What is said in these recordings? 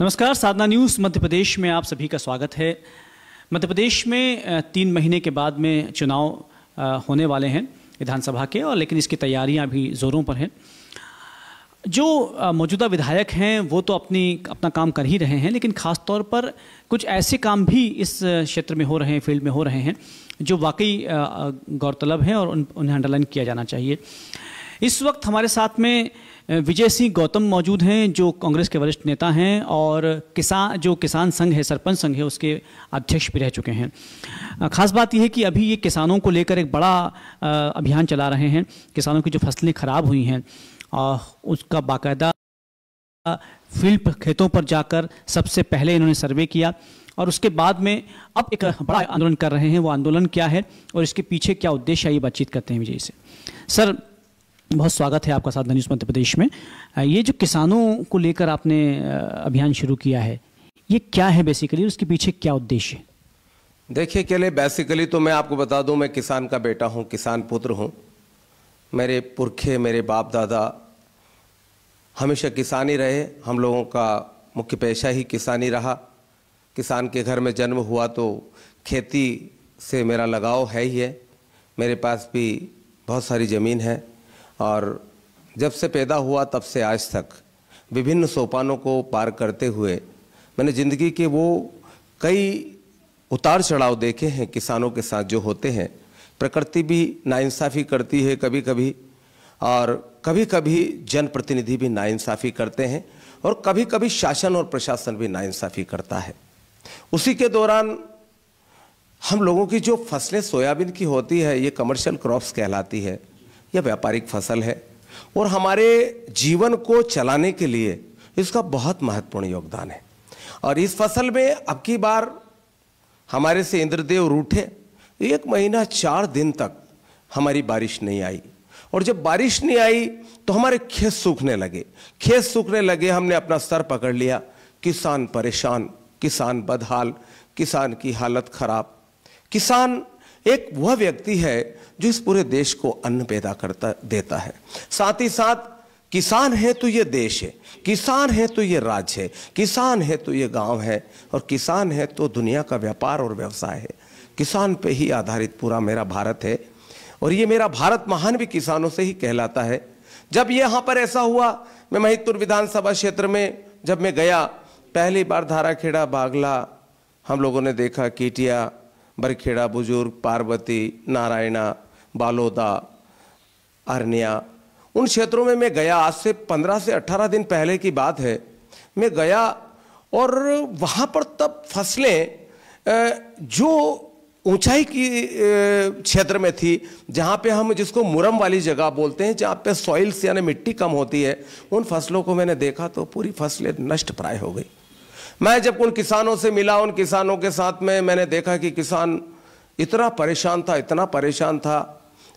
नमस्कार साधना न्यूज़ मध्य प्रदेश में आप सभी का स्वागत है मध्य प्रदेश में तीन महीने के बाद में चुनाव होने वाले हैं विधानसभा के और लेकिन इसकी तैयारियां भी ज़ोरों पर हैं जो मौजूदा विधायक हैं वो तो अपनी अपना काम कर ही रहे हैं लेकिन ख़ास तौर पर कुछ ऐसे काम भी इस क्षेत्र में हो रहे हैं फील्ड में हो रहे हैं जो वाकई गौरतलब हैं और उन्हें अंडरलाइन किया जाना चाहिए इस वक्त हमारे साथ में विजय सिंह गौतम मौजूद हैं जो कांग्रेस के वरिष्ठ नेता हैं और किसान जो किसान संघ है सरपंच संघ है उसके अध्यक्ष भी रह चुके हैं खास बात यह है कि अभी ये किसानों को लेकर एक बड़ा अभियान चला रहे हैं किसानों की जो फसलें खराब हुई हैं उसका बाकायदा फील्ड खेतों पर जाकर सबसे पहले इन्होंने सर्वे किया और उसके बाद में अब एक बड़ा आंदोलन कर रहे हैं वो आंदोलन क्या है और इसके पीछे क्या उद्देश्य है ये बातचीत करते हैं विजय से सर बहुत स्वागत है आपका साथ न्यूज़ मध्य प्रदेश में ये जो किसानों को लेकर आपने अभियान शुरू किया है ये क्या है बेसिकली उसके पीछे क्या उद्देश्य है देखिए के लिए बेसिकली तो मैं आपको बता दूं मैं किसान का बेटा हूं किसान पुत्र हूं मेरे पुरखे मेरे बाप दादा हमेशा किसान ही रहे हम लोगों का मुख्य पेशा ही किसान ही रहा किसान के घर में जन्म हुआ तो खेती से मेरा लगाव है ही है मेरे पास भी बहुत सारी ज़मीन है और जब से पैदा हुआ तब से आज तक विभिन्न सोपानों को पार करते हुए मैंने ज़िंदगी के वो कई उतार चढ़ाव देखे हैं किसानों के साथ जो होते हैं प्रकृति भी नाइंसाफ़ी करती है कभी कभी और कभी कभी जनप्रतिनिधि भी नाइंसाफ़ी करते हैं और कभी कभी शासन और प्रशासन भी नाइंसाफ़ी करता है उसी के दौरान हम लोगों की जो फसलें सोयाबीन की होती है ये कमर्शियल क्रॉप्स कहलाती है यह व्यापारिक फसल है और हमारे जीवन को चलाने के लिए इसका बहुत महत्वपूर्ण योगदान है और इस फसल में अब की बार हमारे से इंद्रदेव रूठे एक महीना चार दिन तक हमारी बारिश नहीं आई और जब बारिश नहीं आई तो हमारे खेत सूखने लगे खेत सूखने लगे हमने अपना सर पकड़ लिया किसान परेशान किसान बदहाल किसान की हालत खराब किसान एक वह व्यक्ति है जो इस पूरे देश को अन्न पैदा करता देता है साथ ही साथ किसान है तो ये देश है किसान है तो ये राज्य है किसान है तो ये गांव है और किसान है तो दुनिया का व्यापार और व्यवसाय है किसान पे ही आधारित पूरा मेरा भारत है और ये मेरा भारत महान भी किसानों से ही कहलाता है जब ये यहाँ पर ऐसा हुआ मैं महितपुर विधानसभा क्षेत्र में जब मैं गया पहली बार धाराखेड़ा बागला हम लोगों ने देखा कीटिया बरखेड़ा बुजुर्ग पार्वती नारायणा बालोदा अरनिया उन क्षेत्रों में मैं गया आज से पंद्रह से अट्ठारह दिन पहले की बात है मैं गया और वहाँ पर तब फसलें जो ऊंचाई की क्षेत्र में थी जहाँ पे हम जिसको मुरम वाली जगह बोलते हैं जहाँ पे सॉइल्स यानी मिट्टी कम होती है उन फसलों को मैंने देखा तो पूरी फसलें नष्ट प्राय हो गई मैं जब उन किसानों से मिला उन किसानों के साथ में मैंने देखा कि किसान इतना परेशान था इतना परेशान था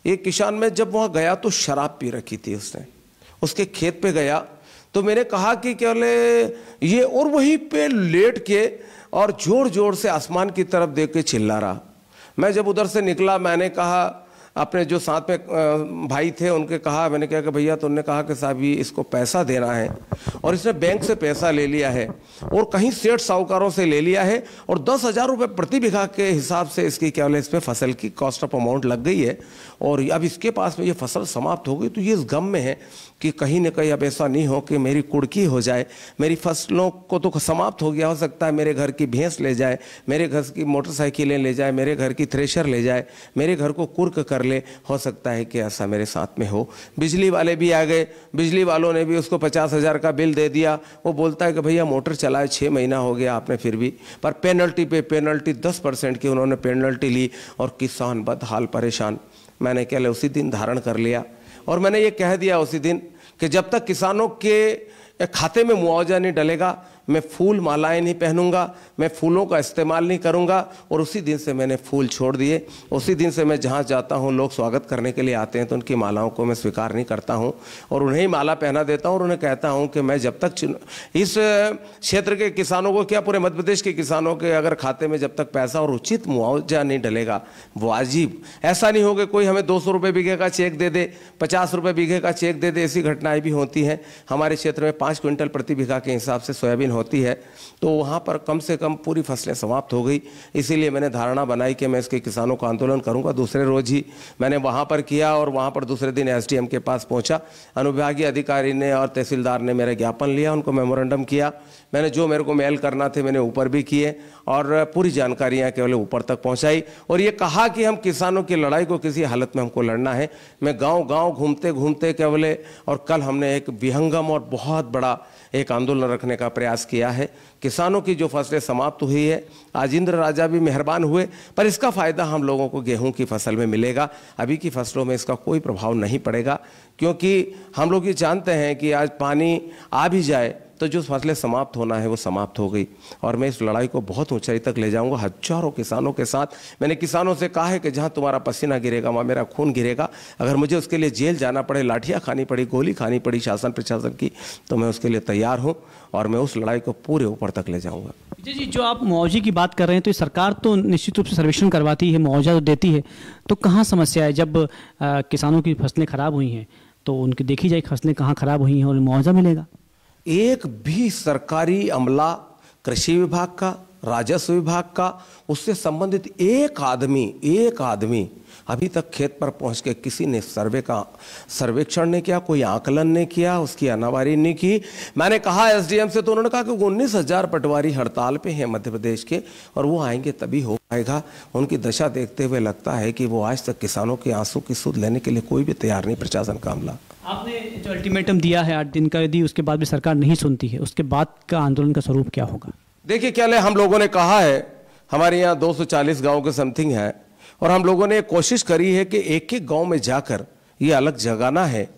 एक किसान में जब वहाँ गया तो शराब पी रखी थी उसने उसके खेत पे गया तो मैंने कहा कि क्या बोले ये और वहीं पे लेट के और जोर जोर से आसमान की तरफ देख के चिल्ला रहा मैं जब उधर से निकला मैंने कहा अपने जो साथ में भाई थे उनके कहा मैंने कहा कि भैया तो उन्होंने कहा कि साहब ये इसको पैसा देना है और इसने बैंक से पैसा ले लिया है और कहीं सेठ साहूकारों से ले लिया है और दस हज़ार रुपये प्रति बीघा के हिसाब से इसकी क्या बोले इस पर फसल की कॉस्ट ऑफ अमाउंट लग गई है और अब इसके पास में ये फसल समाप्त हो गई तो ये इस गम में है कि कहीं ना कहीं अब ऐसा नहीं हो कि मेरी कुड़की हो जाए मेरी फसलों को तो समाप्त हो गया हो सकता है मेरे घर की भैंस ले जाए मेरे घर की मोटरसाइकिलें ले जाए मेरे घर की थ्रेशर ले जाए मेरे घर को कुर्क कर ले हो सकता है कि ऐसा मेरे साथ में हो बिजली वाले भी आ गए बिजली वालों ने भी उसको पचास हज़ार का बिल दे दिया वो बोलता है कि भैया मोटर चलाए छः महीना हो गया आपने फिर भी पर पेनल्टी पे पेनल्टी दस परसेंट की उन्होंने पेनल्टी ली और किसान बदहाल परेशान मैंने लिया उसी दिन धारण कर लिया और मैंने ये कह दिया उसी दिन कि जब तक किसानों के खाते में मुआवजा नहीं डलेगा मैं फूल मालाएं नहीं पहनूंगा मैं फूलों का इस्तेमाल नहीं करूंगा और उसी दिन से मैंने फूल छोड़ दिए उसी दिन से मैं जहाँ जाता हूँ लोग स्वागत करने के लिए आते हैं तो उनकी मालाओं को मैं स्वीकार नहीं करता हूँ और उन्हें ही माला पहना देता हूँ और उन्हें कहता हूँ कि मैं जब तक इस क्षेत्र के किसानों को क्या पूरे मध्य प्रदेश के किसानों के अगर खाते में जब तक पैसा और उचित मुआवजा नहीं डलेगा वाजिब ऐसा नहीं होगा कोई हमें दो सौ बीघे का चेक दे दे पचास रुपये बीघे का चेक दे दे ऐसी घटनाएं भी होती हैं हमारे क्षेत्र में पाँच क्विंटल प्रति बीघा के हिसाब से सोयाबीन होती है तो वहाँ पर कम से कम पूरी फसलें समाप्त हो गई इसीलिए मैंने धारणा बनाई कि मैं इसके किसानों का आंदोलन करूँगा दूसरे रोज़ ही मैंने वहाँ पर किया और वहाँ पर दूसरे दिन एस के पास पहुँचा अनुभागीय अधिकारी ने और तहसीलदार ने मेरा ज्ञापन लिया उनको मेमोरेंडम किया मैंने जो मेरे को मेल करना थे मैंने ऊपर भी किए और पूरी जानकारियाँ केवल ऊपर तक पहुँचाई और ये कहा कि हम किसानों की लड़ाई को किसी हालत में हमको लड़ना है मैं गाँव गाँव घूमते घूमते केवल और कल हमने एक विहंगम और बहुत बड़ा एक आंदोलन रखने का प्रयास किया है किसानों की जो फसलें समाप्त हुई है राजेंद्र राजा भी मेहरबान हुए पर इसका फ़ायदा हम लोगों को गेहूं की फसल में मिलेगा अभी की फसलों में इसका कोई प्रभाव नहीं पड़ेगा क्योंकि हम लोग ये जानते हैं कि आज पानी आ भी जाए तो जो फसलें समाप्त होना है वो समाप्त हो गई और मैं इस लड़ाई को बहुत ऊंचाई तक ले जाऊंगा हजारों किसानों के साथ मैंने किसानों से कहा है कि जहां तुम्हारा पसीना गिरेगा वहां मेरा खून गिरेगा अगर मुझे उसके लिए जेल जाना पड़े लाठियाँ खानी पड़ी गोली खानी पड़ी शासन प्रशासन की तो मैं उसके लिए तैयार हूँ और मैं उस लड़ाई को पूरे ऊपर और तक ले जाऊंगा जी जी जो आप मुआवजे की बात कर रहे हैं तो सरकार तो निश्चित रूप से सर्वेक्षण करवाती है मुआवजा तो देती है तो कहाँ समस्या है जब आ, किसानों की फसलें ख़राब हुई हैं तो उनकी देखी जाए फसलें कहाँ ख़राब हुई हैं और मुआवजा मिलेगा एक भी सरकारी अमला कृषि विभाग का राजस्व विभाग का उससे संबंधित एक आदमी एक आदमी अभी तक खेत पर पहुंच के किसी ने सर्वे का सर्वेक्षण नहीं किया कोई आकलन नहीं किया उसकी अनावारी नहीं की मैंने कहा एसडीएम से तो उन्होंने कहा कि उन्नीस हजार पटवारी हड़ताल पे हैं मध्य प्रदेश के और वो आएंगे तभी हो पाएगा उनकी दशा देखते हुए लगता है कि वो आज तक किसानों के आंसू की सूद लेने के लिए कोई भी तैयार नहीं प्रशासन का अमला आपने जो अल्टीमेटम दिया है आठ दिन का यदि उसके बाद भी सरकार नहीं सुनती है उसके बाद का आंदोलन का स्वरूप क्या होगा देखिए क्या हम लोगों ने कहा है हमारे यहाँ 240 गांव के समथिंग है और हम लोगों ने कोशिश करी है कि एक एक गांव में जाकर ये अलग जगाना है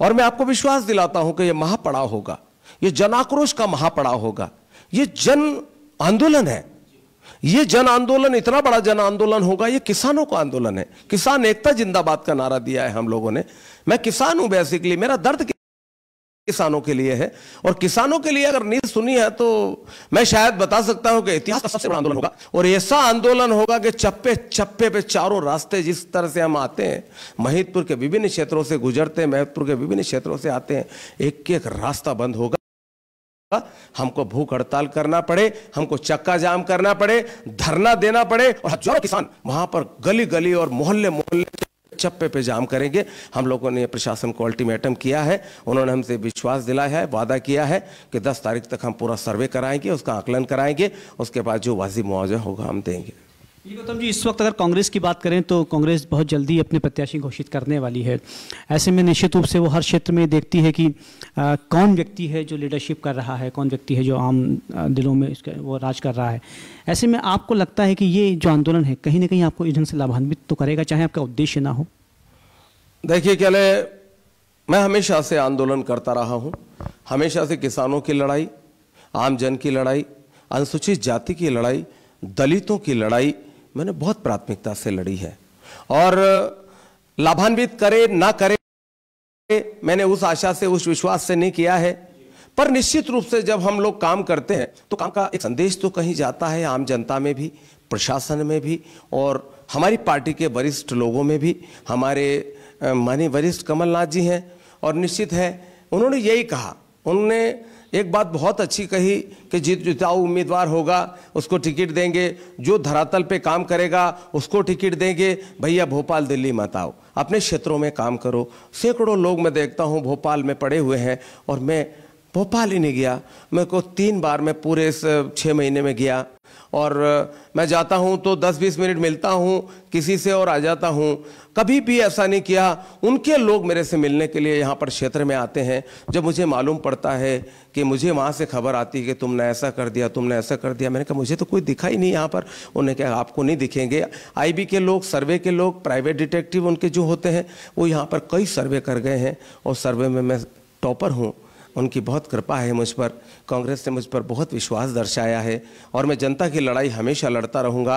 और मैं आपको विश्वास दिलाता हूं कि यह महापड़ाव होगा ये जन आक्रोश का महापड़ाव होगा ये जन आंदोलन है ये जन आंदोलन इतना बड़ा जन आंदोलन होगा ये किसानों का आंदोलन है किसान एकता जिंदाबाद का नारा दिया है हम लोगों ने मैं किसान हूं बेसिकली मेरा दर्द किसानों के लिए है और किसानों के लिए अगर नींद सुनी है तो मैं शायद बता सकता हूं कि इतिहास का सबसे बड़ा आंदोलन होगा और ऐसा आंदोलन होगा कि चप्पे चप्पे पे चारों रास्ते जिस तरह से हम आते हैं महितपुर के विभिन्न क्षेत्रों से गुजरते हैं महितपुर के विभिन्न क्षेत्रों से आते हैं एक एक रास्ता बंद होगा हमको भूख हड़ताल करना पड़े हमको चक्का जाम करना पड़े धरना देना पड़े और हजारों किसान वहां पर गली गली और मोहल्ले मोहल्ले चप्पे पे जाम करेंगे हम लोगों ने प्रशासन को अल्टीमेटम किया है उन्होंने हमसे विश्वास दिलाया है वादा किया है कि दस तारीख तक हम पूरा सर्वे कराएंगे उसका आकलन कराएंगे उसके बाद जो वाजिब मुआवजा होगा हम देंगे गौतम जी इस वक्त अगर कांग्रेस की बात करें तो कांग्रेस बहुत जल्दी अपने प्रत्याशी घोषित करने वाली है ऐसे में निश्चित रूप से वो हर क्षेत्र में देखती है कि आ, कौन व्यक्ति है जो लीडरशिप कर रहा है कौन व्यक्ति है जो आम दिलों में इसका वो राज कर रहा है ऐसे में आपको लगता है कि ये जो आंदोलन है कहीं ना कहीं आपको इस ढंग से लाभान्वित तो करेगा चाहे आपका उद्देश्य ना हो देखिए क्या मैं हमेशा से आंदोलन करता रहा हूँ हमेशा से किसानों की लड़ाई आमजन की लड़ाई अनुसूचित जाति की लड़ाई दलितों की लड़ाई मैंने बहुत प्राथमिकता से लड़ी है और लाभान्वित करे ना करे मैंने उस आशा से उस विश्वास से नहीं किया है पर निश्चित रूप से जब हम लोग काम करते हैं तो काम का एक संदेश तो कहीं जाता है आम जनता में भी प्रशासन में भी और हमारी पार्टी के वरिष्ठ लोगों में भी हमारे माननीय वरिष्ठ कमलनाथ जी हैं और निश्चित है उन्होंने यही कहा उन्होंने एक बात बहुत अच्छी कही कि जीत जिताऊ उम्मीदवार होगा उसको टिकट देंगे जो धरातल पे काम करेगा उसको टिकट देंगे भैया भोपाल दिल्ली मत आओ अपने क्षेत्रों में काम करो सैकड़ों लोग मैं देखता हूँ भोपाल में पड़े हुए हैं और मैं भोपाल ही नहीं गया मेरे को तीन बार मैं पूरे इस छः महीने में गया और मैं जाता हूँ तो 10-20 मिनट मिलता हूँ किसी से और आ जाता हूँ कभी भी ऐसा नहीं किया उनके लोग मेरे से मिलने के लिए यहाँ पर क्षेत्र में आते हैं जब मुझे मालूम पड़ता है कि मुझे वहाँ से खबर आती है कि तुमने ऐसा कर दिया तुमने ऐसा कर दिया मैंने कहा मुझे तो कोई दिखा ही नहीं यहाँ पर उन्हें कहा आपको नहीं दिखेंगे आई के लोग सर्वे के लोग प्राइवेट डिटेक्टिव उनके जो होते हैं वो यहाँ पर कई सर्वे कर गए हैं और सर्वे में मैं टॉपर हूँ उनकी बहुत कृपा है मुझ पर कांग्रेस ने मुझ पर बहुत विश्वास दर्शाया है और मैं जनता की लड़ाई हमेशा लड़ता रहूंगा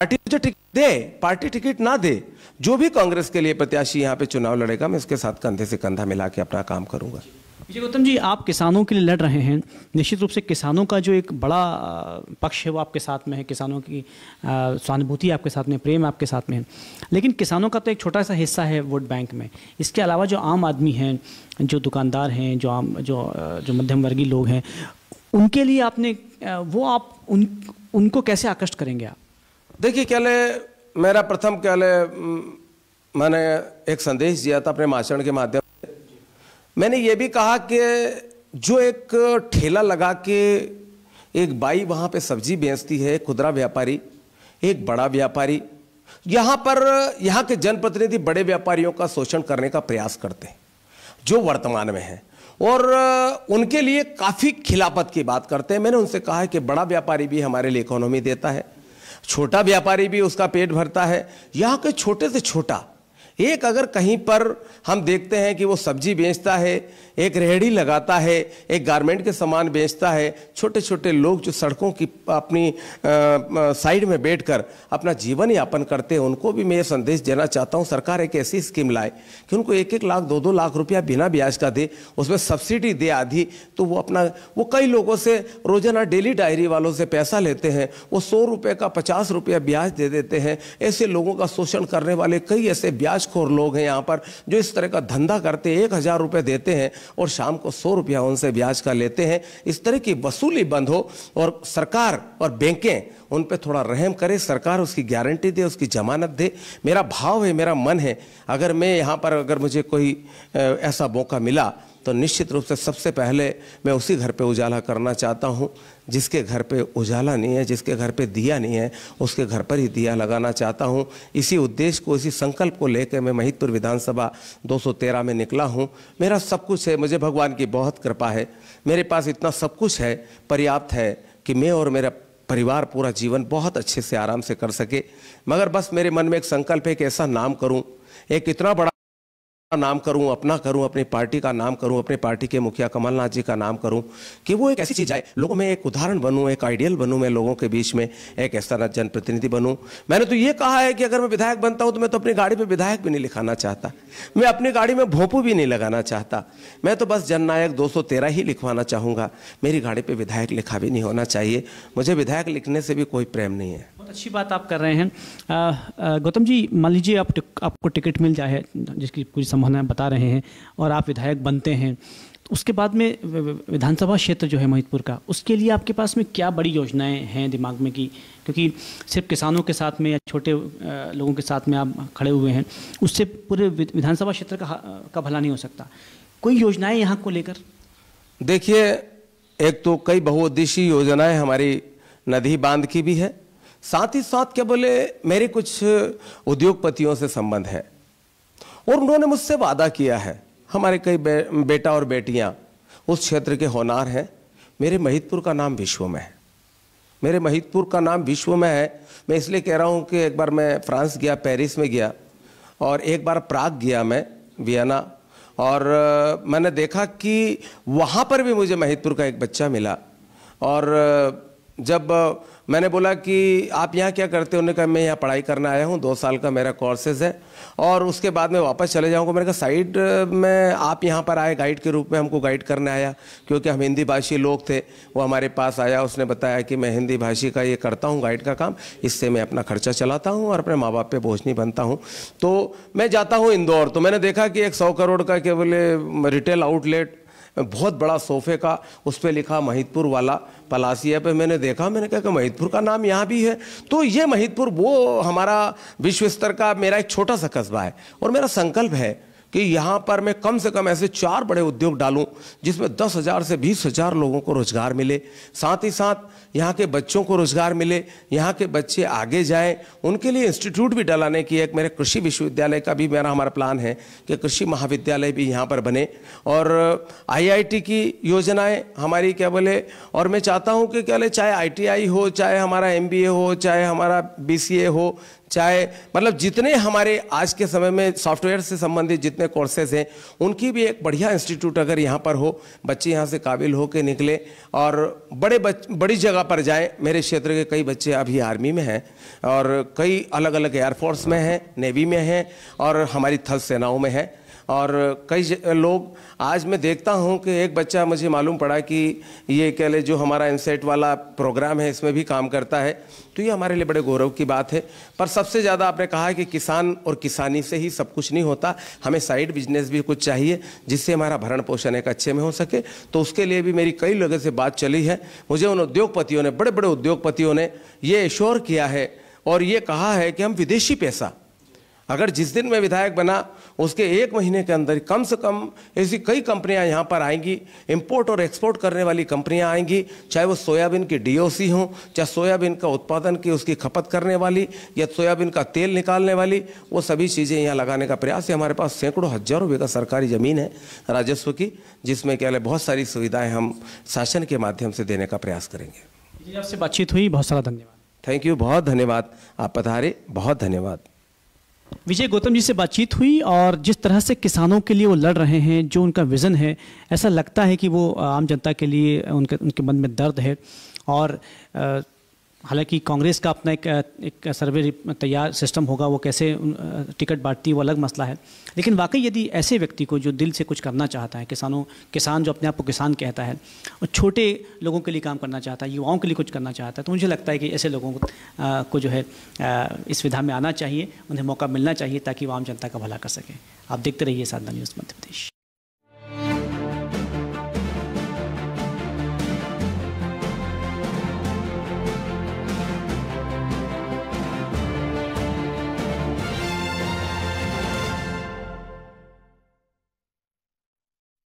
पार्टी मुझे टिकट दे पार्टी टिकट ना दे जो भी कांग्रेस के लिए प्रत्याशी यहाँ पे चुनाव लड़ेगा मैं उसके साथ कंधे से कंधा मिला के अपना काम करूंगा विजय गौतम जी आप किसानों के लिए लड़ रहे हैं निश्चित रूप से किसानों का जो एक बड़ा पक्ष है वो आपके साथ में है किसानों की सहानुभूति आपके साथ में प्रेम आपके साथ में है लेकिन किसानों का तो एक छोटा सा हिस्सा है वोट बैंक में इसके अलावा जो आम आदमी हैं जो दुकानदार हैं जो आम जो जो मध्यम वर्गीय लोग हैं उनके लिए आपने वो आप उन उनको कैसे आकर्षित करेंगे आप देखिए क्या मेरा प्रथम क्या मैंने एक संदेश दिया था अपने भाषण के माध्यम मैंने ये भी कहा कि जो एक ठेला लगा के एक बाई वहाँ पे सब्जी बेचती है खुदरा व्यापारी एक बड़ा व्यापारी यहाँ पर यहाँ के जनप्रतिनिधि बड़े व्यापारियों का शोषण करने का प्रयास करते हैं जो वर्तमान में हैं और उनके लिए काफ़ी खिलाफत की बात करते हैं मैंने उनसे कहा है कि बड़ा व्यापारी भी हमारे लिए इकोनॉमी देता है छोटा व्यापारी भी उसका पेट भरता है यहाँ के छोटे से छोटा एक अगर कहीं पर हम देखते हैं कि वो सब्जी बेचता है एक रेहड़ी लगाता है एक गारमेंट के सामान बेचता है छोटे छोटे लोग जो सड़कों की अपनी साइड में बैठकर अपना जीवन यापन करते हैं उनको भी मैं ये संदेश देना चाहता हूँ सरकार एक ऐसी स्कीम लाए कि उनको एक एक लाख दो दो लाख रुपया बिना ब्याज का दे उसमें सब्सिडी दे आधी तो वो अपना वो कई लोगों से रोजाना डेली डायरी वालों से पैसा लेते हैं वो सौ रुपये का पचास रुपया ब्याज दे देते हैं ऐसे लोगों का शोषण करने वाले कई ऐसे ब्याज लालचखोर लोग हैं यहाँ पर जो इस तरह का धंधा करते एक हज़ार रुपये देते हैं और शाम को सौ रुपया उनसे ब्याज का लेते हैं इस तरह की वसूली बंद हो और सरकार और बैंकें उन पर थोड़ा रहम करे सरकार उसकी गारंटी दे उसकी जमानत दे मेरा भाव है मेरा मन है अगर मैं यहाँ पर अगर मुझे कोई ऐसा मौका मिला तो निश्चित रूप से सबसे पहले मैं उसी घर पे उजाला करना चाहता हूँ जिसके घर पे उजाला नहीं है जिसके घर पे दिया नहीं है उसके घर पर ही दिया लगाना चाहता हूँ इसी उद्देश्य को इसी संकल्प को लेकर मैं महितपुर विधानसभा 213 में निकला हूँ मेरा सब कुछ है मुझे भगवान की बहुत कृपा है मेरे पास इतना सब कुछ है पर्याप्त है कि मैं और मेरा परिवार पूरा जीवन बहुत अच्छे से आराम से कर सके मगर बस मेरे मन में एक संकल्प है कि ऐसा नाम करूँ एक इतना बड़ा नाम करूं अपना करूं अपनी पार्टी का नाम करूं अपनी पार्टी के मुखिया कमलनाथ जी का नाम करूं कि वो एक ऐसी चीज़ आए लोगों में एक उदाहरण बनूं एक आइडियल बनूं मैं लोगों के बीच में एक ऐसा जनप्रतिनिधि बनूं मैंने तो ये कहा है कि अगर मैं विधायक बनता हूं तो मैं तो अपनी गाड़ी पर विधायक भी नहीं लिखाना चाहता मैं अपनी गाड़ी में भोंपू भी नहीं लगाना चाहता मैं तो बस जननायक दो ही लिखवाना चाहूंगा मेरी गाड़ी पर विधायक लिखा भी नहीं होना चाहिए मुझे विधायक लिखने से भी कोई प्रेम नहीं है बहुत अच्छी बात आप कर रहे हैं गौतम जी मान लीजिए आप टिक आपको टिकट मिल जाए जिसकी पूरी संभावना बता रहे हैं और आप विधायक बनते हैं तो उसके बाद में विधानसभा क्षेत्र जो है महितपुर का उसके लिए आपके पास में क्या बड़ी योजनाएं हैं दिमाग में कि क्योंकि सिर्फ किसानों के साथ में या छोटे लोगों के साथ में आप खड़े हुए हैं उससे पूरे विधानसभा क्षेत्र का का भला नहीं हो सकता कोई योजनाएं यहाँ को लेकर देखिए एक तो कई बहुउद्देशीय योजनाएं हमारी नदी बांध की भी है साथ ही साथ क्या बोले मेरे कुछ उद्योगपतियों से संबंध है और उन्होंने मुझसे वादा किया है हमारे कई बे, बेटा और बेटियां उस क्षेत्र के होनार हैं मेरे महितपुर का नाम विश्व में है मेरे महितपुर का नाम विश्व में है मैं इसलिए कह रहा हूं कि एक बार मैं फ्रांस गया पेरिस में गया और एक बार प्राग गया मैं वियना और मैंने देखा कि वहाँ पर भी मुझे महितपुर का एक बच्चा मिला और जब मैंने बोला कि आप यहाँ क्या करते हो उन्होंने कहा मैं यहाँ पढ़ाई करना आया हूँ दो साल का मेरा कोर्सेज है और उसके बाद मैं वापस चले जाऊँगा मैंने कहा साइड में आप यहाँ पर आए गाइड के रूप में हमको गाइड करने आया क्योंकि हम हिंदी भाषी लोग थे वो हमारे पास आया उसने बताया कि मैं हिंदी भाषी का ये करता हूँ गाइड का काम इससे मैं अपना खर्चा चलाता हूँ और अपने माँ बाप पर बोझ नहीं बनता हूँ तो मैं जाता हूँ इंदौर तो मैंने देखा कि एक सौ करोड़ का केवल रिटेल आउटलेट बहुत बड़ा सोफे का उस पर लिखा महितपुर वाला पलासिया पे मैंने देखा मैंने कहा कि महितपुर का नाम यहाँ भी है तो ये महितपुर वो हमारा विश्व स्तर का मेरा एक छोटा सा कस्बा है और मेरा संकल्प है कि यहाँ पर मैं कम से कम ऐसे चार बड़े उद्योग डालूं जिसमें दस हज़ार से बीस हज़ार लोगों को रोज़गार मिले साथ ही साथ यहाँ के बच्चों को रोज़गार मिले यहाँ के बच्चे आगे जाएं उनके लिए इंस्टीट्यूट भी डलाने की एक मेरे कृषि विश्वविद्यालय का भी मेरा हमारा प्लान है कि कृषि महाविद्यालय भी यहाँ पर बने और आई की योजनाएँ हमारी क्या बोले और मैं चाहता हूँ कि क्या चाहे आई हो चाहे हमारा एम हो चाहे हमारा बी हो चाहे मतलब जितने हमारे आज के समय में सॉफ्टवेयर से संबंधित जितने कोर्सेज हैं उनकी भी एक बढ़िया इंस्टीट्यूट अगर यहाँ पर हो बच्चे यहाँ से काबिल होकर निकले और बड़े बच बड़ी जगह पर जाएं मेरे क्षेत्र के कई बच्चे अभी आर्मी में हैं और कई अलग अलग एयरफोर्स में हैं नेवी में हैं और हमारी थल सेनाओं में हैं और कई लोग आज मैं देखता हूं कि एक बच्चा मुझे मालूम पड़ा कि ये कह ले जो हमारा इनसेट वाला प्रोग्राम है इसमें भी काम करता है तो ये हमारे लिए बड़े गौरव की बात है पर सबसे ज़्यादा आपने कहा है कि किसान और किसानी से ही सब कुछ नहीं होता हमें साइड बिजनेस भी कुछ चाहिए जिससे हमारा भरण पोषण एक अच्छे में हो सके तो उसके लिए भी मेरी कई लोगों से बात चली है मुझे उन उद्योगपतियों ने बड़े बड़े उद्योगपतियों ने ये एश्योर किया है और ये कहा है कि हम विदेशी पैसा अगर जिस दिन मैं विधायक बना उसके एक महीने के अंदर कम से कम ऐसी कई कंपनियां यहाँ पर आएंगी इंपोर्ट और एक्सपोर्ट करने वाली कंपनियां आएंगी चाहे वो सोयाबीन की डीओसी हो चाहे सोयाबीन का उत्पादन की उसकी खपत करने वाली या सोयाबीन का तेल निकालने वाली वो सभी चीज़ें यहाँ लगाने का प्रयास है हमारे पास सैकड़ों हजारों बीघा सरकारी ज़मीन है राजस्व की जिसमें क्या बहुत सारी सुविधाएँ हम शासन के माध्यम से देने का प्रयास करेंगे आपसे बातचीत हुई बहुत सारा धन्यवाद थैंक यू बहुत धन्यवाद आप पधारे बहुत धन्यवाद विजय गौतम जी से बातचीत हुई और जिस तरह से किसानों के लिए वो लड़ रहे हैं जो उनका विज़न है ऐसा लगता है कि वो आम जनता के लिए उनके उनके मन में दर्द है और हालांकि कांग्रेस का अपना एक एक सर्वे तैयार सिस्टम होगा वो कैसे टिकट बांटती है वो अलग मसला है लेकिन वाकई यदि ऐसे व्यक्ति को जो दिल से कुछ करना चाहता है किसानों किसान जो अपने आप को किसान कहता है और छोटे लोगों के लिए काम करना चाहता है युवाओं के लिए कुछ करना चाहता है तो मुझे लगता है कि ऐसे लोगों को, जो है इस विधा में आना चाहिए उन्हें मौका मिलना चाहिए ताकि वो आम जनता का भला कर सकें आप देखते रहिए साधना न्यूज़ मध्य प्रदेश